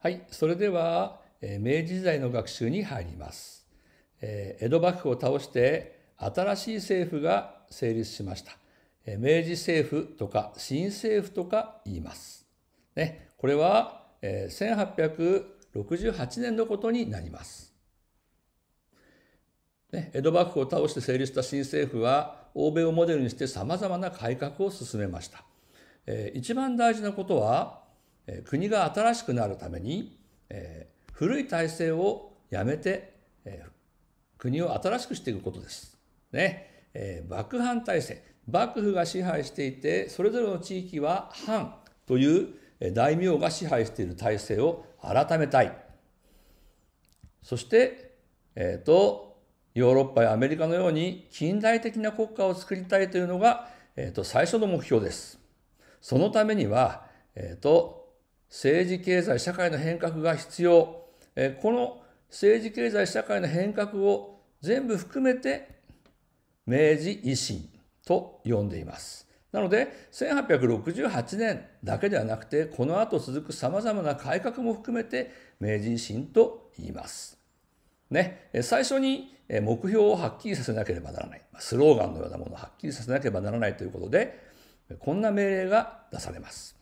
はい、それでは、え明治時代の学習に入ります。え江戸幕府を倒して、新しい政府が成立しました。え明治政府とか新政府とか言います。ね、これは、えー、1868年のことになります。ね、江戸幕府を倒して成立した新政府は欧米をモデルにしてさまざまな改革を進めました。えー、一番大事なことは国が新しくなるために、えー、古い体制をやめて、えー、国を新しくしていくことです。ねえー、幕藩体制幕府が支配していてそれぞれの地域は藩という大名が支配している体制を改めたい。そして、えーと、ヨーロッパやアメリカのように近代的な国家を作りたいというのが、えーと、最初の目標です。そのためには、えーと政治、経済、社会の変革が必要。この政治、経済、社会の変革を全部含めて明治維新と呼んでいます。なので、1868年だけではなくて、この後続く様々な改革も含めて明治維新と言います。ね、最初に目標をはっきりさせなければならない。スローガンのようなものをはっきりさせなければならないということで、こんな命令が出されます。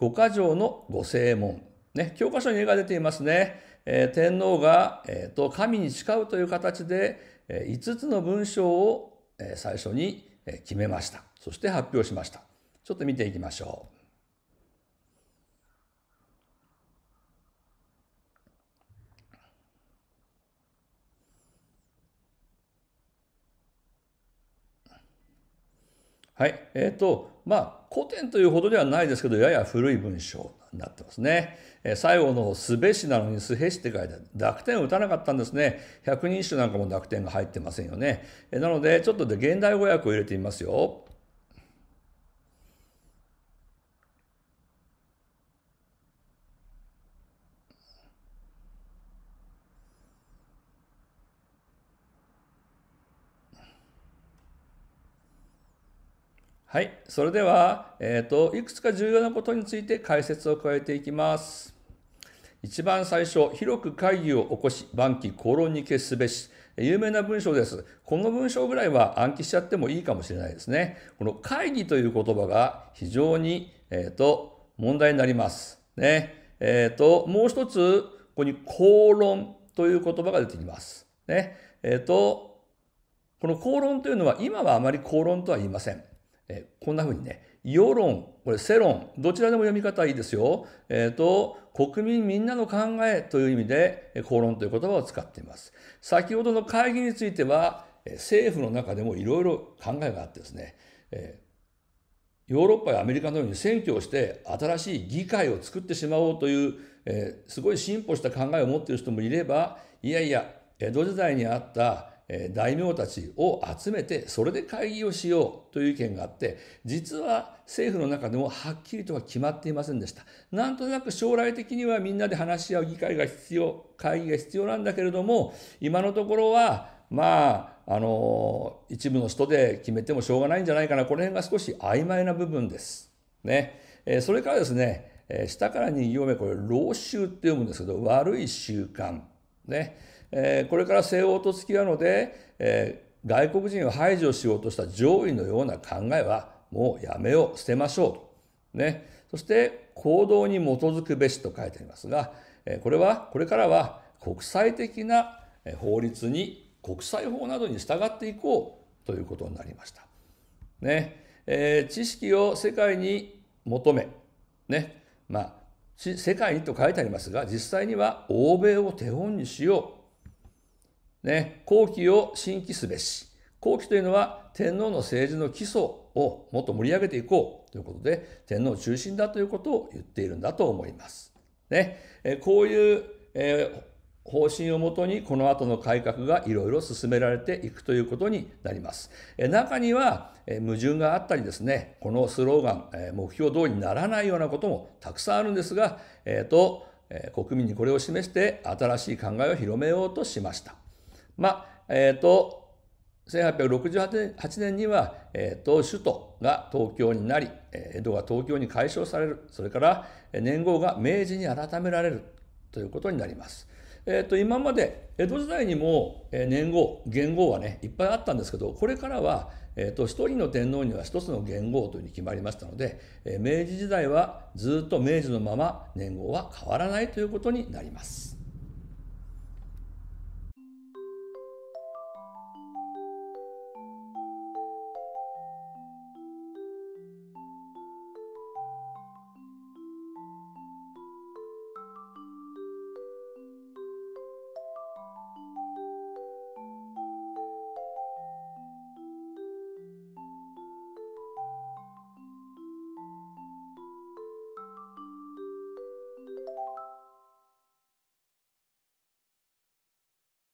五箇条の御正門。ね、教科書に絵が出ていますね。えー、天皇が、えーと、神に誓うという形で、えー、5つの文章を、えー、最初に決めました。そして発表しました。ちょっと見ていきましょう。はい。えっ、ー、と、まあ、古典というほどではないですけど、やや古い文章になってますね。え最後の方、すべしなのにすへしって書いてある。濁点を打たなかったんですね。百人一首なんかも濁点が入ってませんよね。えなので、ちょっとで現代語訳を入れてみますよ。はい。それでは、えっ、ー、と、いくつか重要なことについて解説を加えていきます。一番最初、広く会議を起こし、晩期口論に決すべし。有名な文章です。この文章ぐらいは暗記しちゃってもいいかもしれないですね。この会議という言葉が非常に、えっ、ー、と、問題になります。ね。えっ、ー、と、もう一つ、ここに口論という言葉が出てきます。ね。えっ、と、この口論というのは今はあまり口論とは言いません。えこんなふうにね、世論、これ世論、どちらでも読み方いいですよ。えっ、ー、と、国民みんなの考えという意味で、公論という言葉を使っています。先ほどの会議については、政府の中でもいろいろ考えがあってですね、えヨーロッパやアメリカのように選挙をして新しい議会を作ってしまおうという、えすごい進歩した考えを持っている人もいれば、いやいや、江戸時代にあった大名たちを集めてそれで会議をしようという意見があって実は政府の中でもはっきりとは決まっていませんでしたなんとなく将来的にはみんなで話し合う議会が必要会議が必要なんだけれども今のところはまああの一部の人で決めてもしょうがないんじゃないかなこの辺が少し曖昧な部分です。ね、それからですね下から2行目これ「老習」って読むんですけど悪い習慣ねえー、これから西欧と付き合うので、えー、外国人を排除しようとした上位のような考えはもうやめよう捨てましょうと。ね、そして行動に基づくべしと書いてありますが、これは、これからは国際的な法律に、国際法などに従っていこうということになりました。ね、えー、知識を世界に求め、ね、まあ、世界にと書いてありますが、実際には欧米を手本にしよう。ね、後期を新規すべし。後期というのは天皇の政治の基礎をもっと盛り上げていこうということで、天皇中心だということを言っているんだと思います。ね、こういう、えー方針をもとにこの後の改革がいろいろ進められていくということになります。中には矛盾があったりですね、このスローガン、目標通りにならないようなこともたくさんあるんですが、えーと、と国民にこれを示して新しい考えを広めようとしました。まあ、えっ、ー、と、1868年には、えーと、と首都が東京になり、江戸が東京に解消される、それから年号が明治に改められるということになります。えー、と今まで江戸時代にも年号元号はねいっぱいあったんですけどこれからは、えー、と1人の天皇には1つの元号というふうに決まりましたので、え明治時代はずっと明治のまま年号は変わらないということになります。